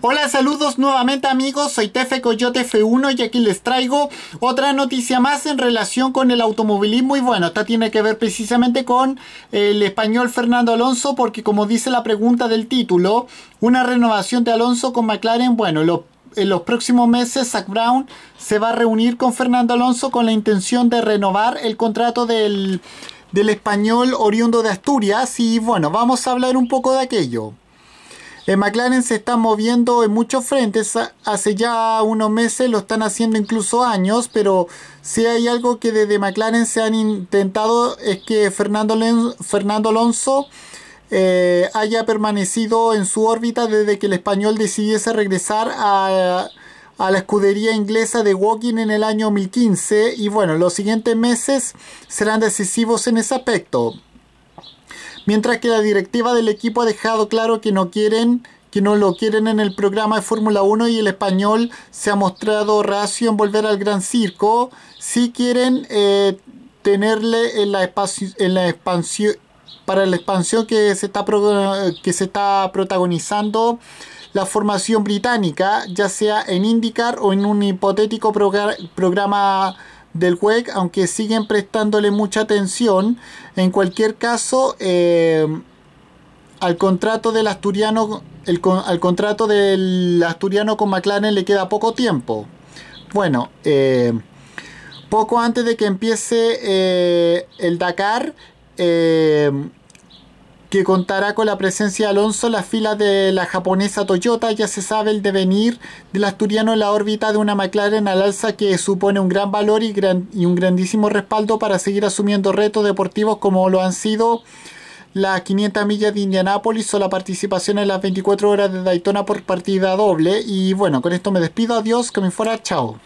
Hola, saludos nuevamente amigos, soy Tefe Coyote F1 y aquí les traigo otra noticia más en relación con el automovilismo y bueno, esta tiene que ver precisamente con el español Fernando Alonso porque como dice la pregunta del título, una renovación de Alonso con McLaren, bueno, en los próximos meses Zach Brown se va a reunir con Fernando Alonso con la intención de renovar el contrato del, del español oriundo de Asturias y bueno, vamos a hablar un poco de aquello. Eh, McLaren se está moviendo en muchos frentes. Hace ya unos meses lo están haciendo incluso años, pero si hay algo que desde McLaren se han intentado es que Fernando, Alonso eh, haya permanecido en su órbita desde que el español decidiese regresar a, a la escudería inglesa de Woking en el año 2015 y bueno, los siguientes meses serán decisivos en ese aspecto mientras que la directiva del equipo ha dejado claro que no quieren que no lo quieren en el programa de Fórmula 1 y el español se ha mostrado racio en volver al gran circo. Si sí quieren eh, tenerle en la, en la expansión para la expansión que se está que se está protagonizando la formación británica, ya sea en IndyCar o en un hipotético programa del WEC, aunque siguen prestándole mucha atención. En cualquier caso, eh, al contrato del asturiano, el, al contrato del asturiano con McLaren le queda poco tiempo. Bueno, eh, poco antes de que empiece eh, el Dakar, que contará con la presencia de Alonso en las filas de la japonesa Toyota. Ya se sabe el devenir del asturiano en la órbita de una McLaren al alza que supone un gran valor y, y un grandísimo respaldo para seguir asumiendo retos deportivos como lo han sido las 500 millas de Indianápolis o la participación en las 24 horas de Daytona por partida doble. Y bueno, con esto me despido. Adiós, que me fuera. Chao.